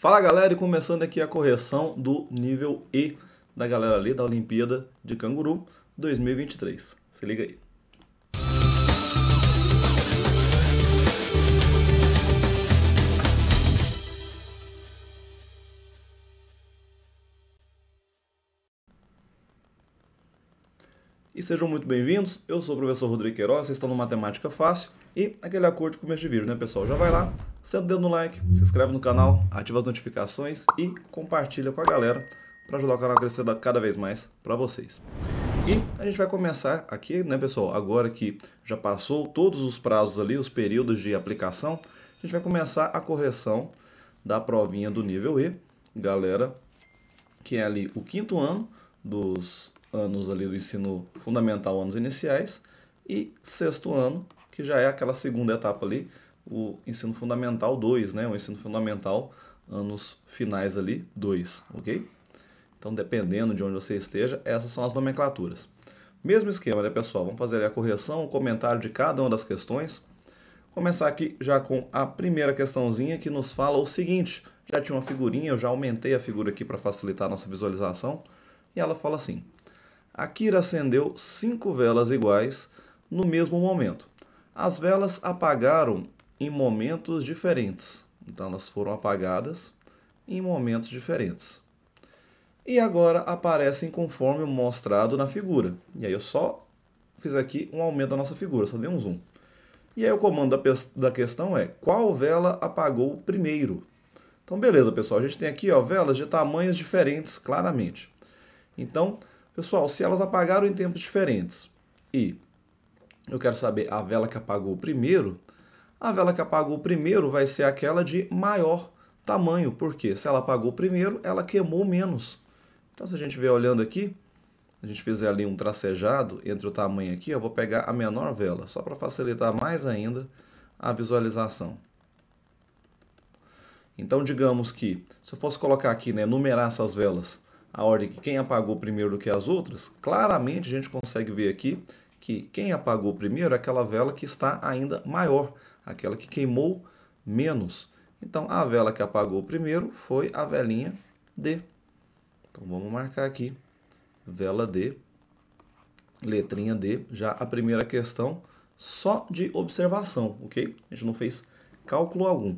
Fala galera, e começando aqui a correção do nível E da galera ali da Olimpíada de Canguru 2023. Se liga aí. e sejam muito bem-vindos. Eu sou o professor Rodrigo Queiroz, vocês estão no Matemática Fácil e aquele acordo de começo de vídeo, né, pessoal? Já vai lá, senta o dedo no like, se inscreve no canal, ativa as notificações e compartilha com a galera para ajudar o canal a crescer cada vez mais para vocês. E a gente vai começar aqui, né, pessoal, agora que já passou todos os prazos ali, os períodos de aplicação, a gente vai começar a correção da provinha do nível E, galera, que é ali o quinto ano dos anos ali do ensino fundamental, anos iniciais, e sexto ano, que já é aquela segunda etapa ali, o ensino fundamental 2, né? O ensino fundamental anos finais ali 2, ok? Então, dependendo de onde você esteja, essas são as nomenclaturas. Mesmo esquema, né, pessoal? Vamos fazer a correção, o comentário de cada uma das questões. Começar aqui já com a primeira questãozinha que nos fala o seguinte. Já tinha uma figurinha, eu já aumentei a figura aqui para facilitar a nossa visualização. E ela fala assim: Akira acendeu cinco velas iguais no mesmo momento. As velas apagaram em momentos diferentes. Então elas foram apagadas em momentos diferentes. E agora aparecem conforme mostrado na figura. E aí eu só fiz aqui um aumento da nossa figura, só dei um zoom. E aí o comando da, da questão é qual vela apagou primeiro? Então beleza, pessoal, a gente tem aqui ó, velas de tamanhos diferentes, claramente. Então, Pessoal, se elas apagaram em tempos diferentes e eu quero saber a vela que apagou primeiro, a vela que apagou primeiro vai ser aquela de maior tamanho, porque se ela apagou primeiro, ela queimou menos. Então, se a gente vier olhando aqui, a gente fizer ali um tracejado entre o tamanho aqui, eu vou pegar a menor vela, só para facilitar mais ainda a visualização. Então, digamos que, se eu fosse colocar aqui, né, numerar essas velas, a ordem é que quem apagou primeiro do que as outras, claramente a gente consegue ver aqui que quem apagou primeiro é aquela vela que está ainda maior, aquela que queimou menos. Então, a vela que apagou primeiro foi a velinha D. Então, vamos marcar aqui. Vela D, letrinha D, já a primeira questão só de observação, ok? A gente não fez cálculo algum.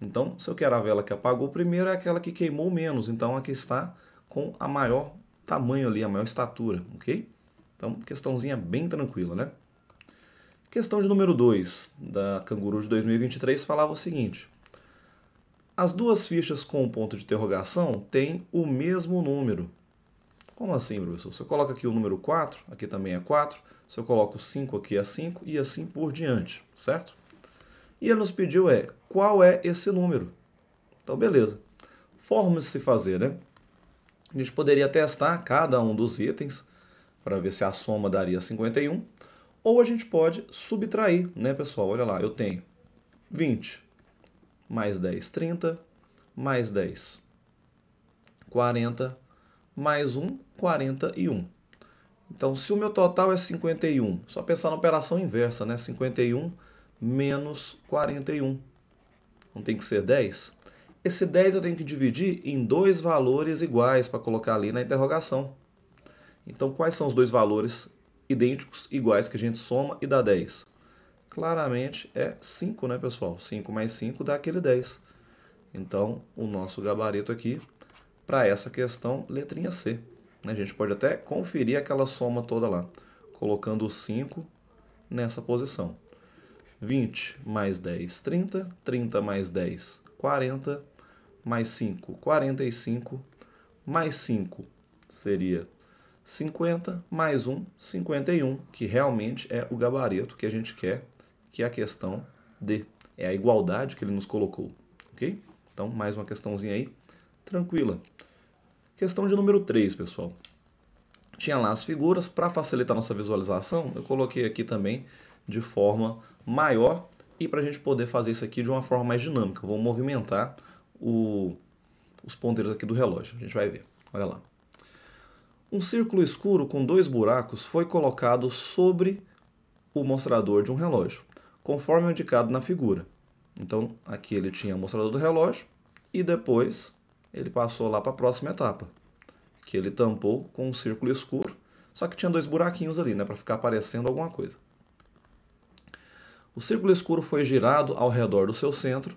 Então, se eu quero a vela que apagou primeiro, é aquela que queimou menos. Então, aqui está com a maior tamanho ali, a maior estatura, ok? Então, questãozinha bem tranquila, né? Questão de número 2 da Canguru de 2023 falava o seguinte: As duas fichas com ponto de interrogação têm o mesmo número. Como assim, professor? Se eu coloco aqui o número 4, aqui também é 4, se eu coloco 5 aqui é 5 e assim por diante, certo? E ele nos pediu é qual é esse número. Então, beleza. Formas de se fazer, né? A gente poderia testar cada um dos itens para ver se a soma daria 51. Ou a gente pode subtrair, né, pessoal? Olha lá, eu tenho 20 mais 10, 30, mais 10, 40, mais 1, 41. Então, se o meu total é 51, só pensar na operação inversa, né? 51 menos 41. Não tem que ser 10? Esse 10 eu tenho que dividir em dois valores iguais para colocar ali na interrogação. Então, quais são os dois valores idênticos, iguais, que a gente soma e dá 10? Claramente é 5, né, pessoal? 5 mais 5 dá aquele 10. Então, o nosso gabarito aqui, para essa questão, letrinha C. Né? A gente pode até conferir aquela soma toda lá, colocando o 5 nessa posição. 20 mais 10, 30. 30 mais 10, 40 mais 5, 45, mais 5 seria 50, mais 1, 51, que realmente é o gabarito que a gente quer, que é a questão D. É a igualdade que ele nos colocou, ok? Então, mais uma questãozinha aí, tranquila. Questão de número 3, pessoal. Tinha lá as figuras, para facilitar nossa visualização, eu coloquei aqui também de forma maior e para a gente poder fazer isso aqui de uma forma mais dinâmica. Eu vou movimentar o, os ponteiros aqui do relógio. A gente vai ver. Olha lá. Um círculo escuro com dois buracos foi colocado sobre o mostrador de um relógio, conforme indicado na figura. Então, aqui ele tinha o mostrador do relógio e depois ele passou lá para a próxima etapa, que ele tampou com um círculo escuro, só que tinha dois buraquinhos ali, né, para ficar aparecendo alguma coisa. O círculo escuro foi girado ao redor do seu centro.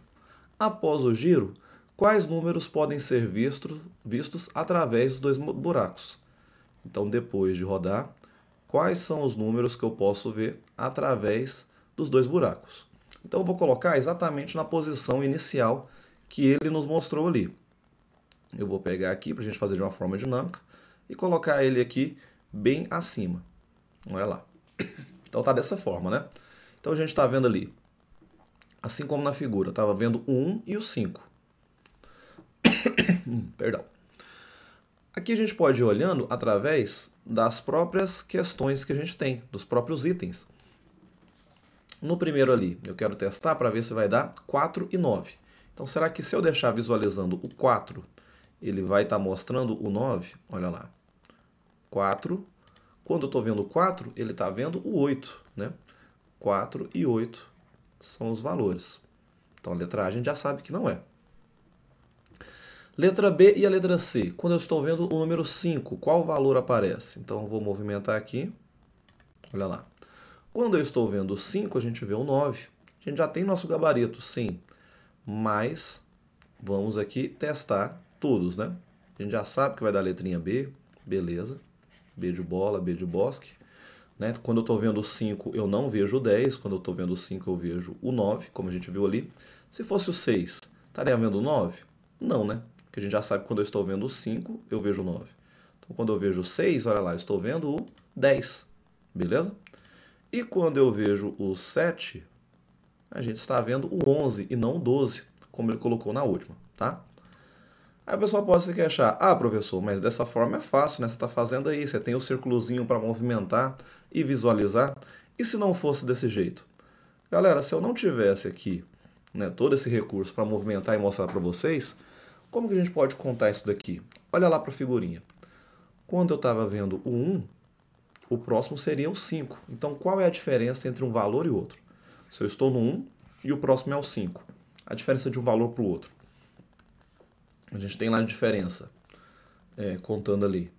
Após o giro, quais números podem ser vistos, vistos através dos dois buracos. Então, depois de rodar, quais são os números que eu posso ver através dos dois buracos. Então, eu vou colocar exatamente na posição inicial que ele nos mostrou ali. Eu vou pegar aqui para a gente fazer de uma forma dinâmica e colocar ele aqui bem acima. Olha é lá. Então tá dessa forma, né? Então a gente está vendo ali, assim como na figura, estava vendo o 1 e o 5. Perdão. Aqui a gente pode ir olhando através das próprias questões que a gente tem, dos próprios itens. No primeiro ali, eu quero testar para ver se vai dar 4 e 9. Então, será que se eu deixar visualizando o 4, ele vai estar tá mostrando o 9? Olha lá. 4. Quando eu estou vendo o 4, ele está vendo o 8. Né? 4 e 8 são os valores. Então, a letra A a gente já sabe que não é. Letra B e a letra C. Quando eu estou vendo o número 5, qual valor aparece? Então, vou movimentar aqui. Olha lá. Quando eu estou vendo o 5, a gente vê o 9. A gente já tem nosso gabarito, sim. Mas vamos aqui testar todos, né? A gente já sabe que vai dar a letrinha B. Beleza. B de bola, B de bosque. Né? Quando eu estou vendo o 5, eu não vejo o 10. Quando eu estou vendo o 5, eu vejo o 9, como a gente viu ali. Se fosse o 6, estaria vendo o 9? Não, né? que a gente já sabe que quando eu estou vendo o 5, eu vejo o 9. Então, quando eu vejo o 6, olha lá, eu estou vendo o 10, beleza? E quando eu vejo o 7, a gente está vendo o 11 e não o 12, como ele colocou na última, tá? Aí o pessoal pode se queixar, ah, professor, mas dessa forma é fácil, né? Você está fazendo aí, você tem o um círculozinho para movimentar e visualizar. E se não fosse desse jeito? Galera, se eu não tivesse aqui né, todo esse recurso para movimentar e mostrar para vocês, como que a gente pode contar isso daqui? Olha lá para a figurinha. Quando eu estava vendo o 1, o próximo seria o 5. Então, qual é a diferença entre um valor e outro? Se eu estou no 1 e o próximo é o 5, a diferença de um valor para o outro. A gente tem lá a diferença, é, contando ali.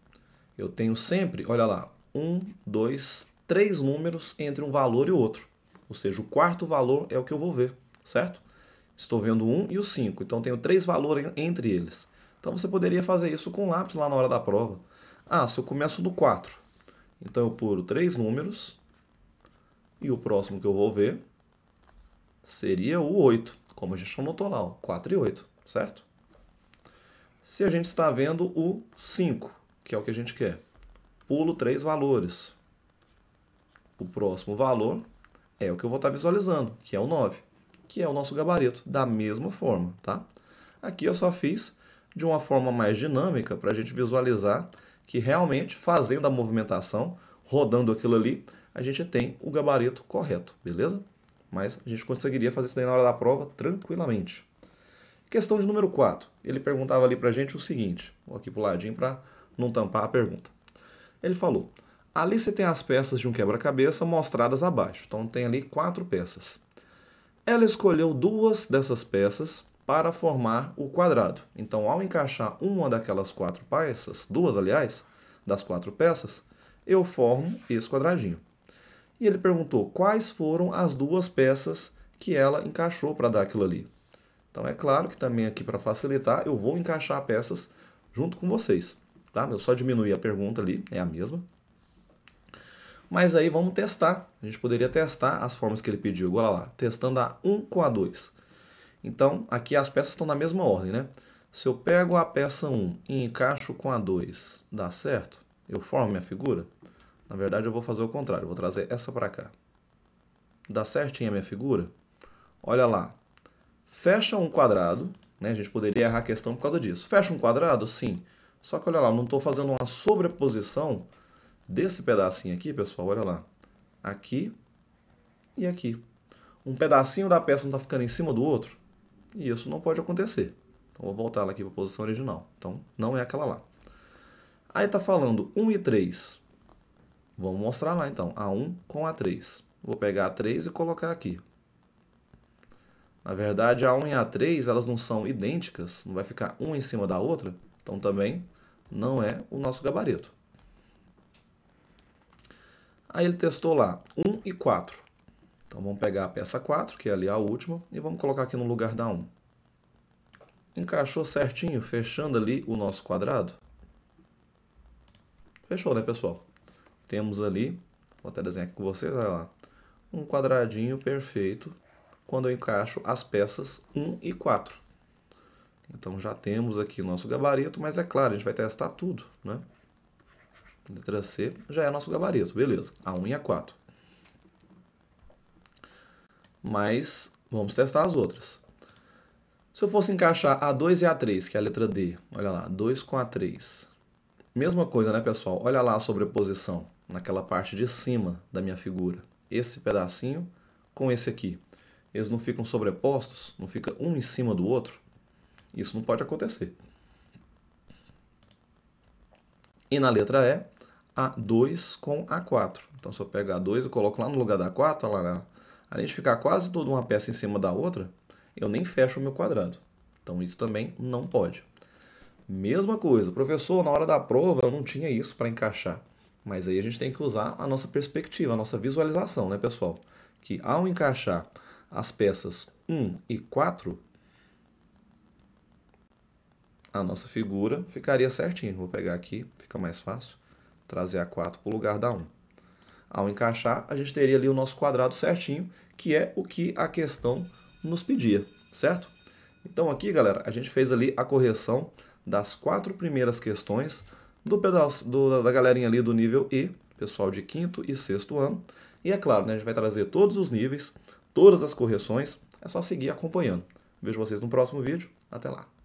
Eu tenho sempre, olha lá, 1, 2, 3 números entre um valor e outro. Ou seja, o quarto valor é o que eu vou ver, certo? Estou vendo o 1 e o 5, então tenho três valores entre eles. Então você poderia fazer isso com lápis lá na hora da prova. Ah, se eu começo do 4, então eu puro três números e o próximo que eu vou ver seria o 8, como a gente anotou lá, ó, 4 e 8, certo? Se a gente está vendo o 5, que é o que a gente quer, pulo três valores. O próximo valor é o que eu vou estar visualizando, que é o 9 que é o nosso gabarito, da mesma forma, tá? Aqui eu só fiz de uma forma mais dinâmica para a gente visualizar que realmente fazendo a movimentação, rodando aquilo ali, a gente tem o gabarito correto, beleza? Mas a gente conseguiria fazer isso daí na hora da prova tranquilamente. Questão de número 4. Ele perguntava ali para a gente o seguinte, vou aqui para o ladinho para não tampar a pergunta. Ele falou, ali você tem as peças de um quebra-cabeça mostradas abaixo. Então tem ali quatro peças. Ela escolheu duas dessas peças para formar o quadrado. Então, ao encaixar uma daquelas quatro peças, duas aliás, das quatro peças, eu formo esse quadradinho. E ele perguntou quais foram as duas peças que ela encaixou para dar aquilo ali. Então, é claro que também aqui para facilitar, eu vou encaixar peças junto com vocês. Tá? Eu só diminuí a pergunta ali, é a mesma. Mas aí vamos testar. A gente poderia testar as formas que ele pediu. Olha lá, testando a 1 com a 2. Então, aqui as peças estão na mesma ordem, né? Se eu pego a peça 1 e encaixo com a 2, dá certo? Eu formo minha figura? Na verdade, eu vou fazer o contrário. vou trazer essa para cá. Dá certinho a minha figura? Olha lá. Fecha um quadrado. Né? A gente poderia errar a questão por causa disso. Fecha um quadrado? Sim. Só que olha lá, não estou fazendo uma sobreposição desse pedacinho aqui, pessoal, olha lá. Aqui e aqui. Um pedacinho da peça não está ficando em cima do outro, e isso não pode acontecer. Então, vou voltar ela aqui para a posição original. Então, não é aquela lá. Aí está falando 1 e 3. Vamos mostrar lá, então. A1 com A3. Vou pegar A3 e colocar aqui. Na verdade, a 1 e a 3 elas não são idênticas, não vai ficar uma em cima da outra, então também não é o nosso gabarito. Aí ele testou lá 1 e 4. Então vamos pegar a peça 4, que é ali a última, e vamos colocar aqui no lugar da 1. Encaixou certinho, fechando ali o nosso quadrado. Fechou, né, pessoal? Temos ali, vou até desenhar aqui com vocês, olha lá, um quadradinho perfeito quando eu encaixo as peças 1 e 4. Então já temos aqui nosso gabarito, mas é claro, a gente vai testar tudo, né? Letra C já é nosso gabarito, beleza. A1 e A4. Mas vamos testar as outras. Se eu fosse encaixar A2 e A3, que é a letra D, olha lá, 2 com A3. Mesma coisa, né, pessoal? Olha lá a sobreposição naquela parte de cima da minha figura. Esse pedacinho com esse aqui. Eles não ficam sobrepostos? Não fica um em cima do outro? Isso não pode acontecer. E na letra E, a2 com A4. Então, se eu pego A2 e coloco lá no lugar da A4, olha a gente ficar quase toda uma peça em cima da outra, eu nem fecho o meu quadrado. Então, isso também não pode. Mesma coisa, professor, na hora da prova eu não tinha isso para encaixar. Mas aí a gente tem que usar a nossa perspectiva, a nossa visualização, né, pessoal? Que ao encaixar as peças 1 e 4, a nossa figura ficaria certinho. Vou pegar aqui, fica mais fácil trazer a 4 para o lugar da 1. Ao encaixar, a gente teria ali o nosso quadrado certinho, que é o que a questão nos pedia, certo? Então aqui, galera, a gente fez ali a correção das quatro primeiras questões do pedaço do, da galerinha ali do nível E, pessoal de quinto e sexto ano. E é claro, né, a gente vai trazer todos os níveis, todas as correções, é só seguir acompanhando. Vejo vocês no próximo vídeo, até lá!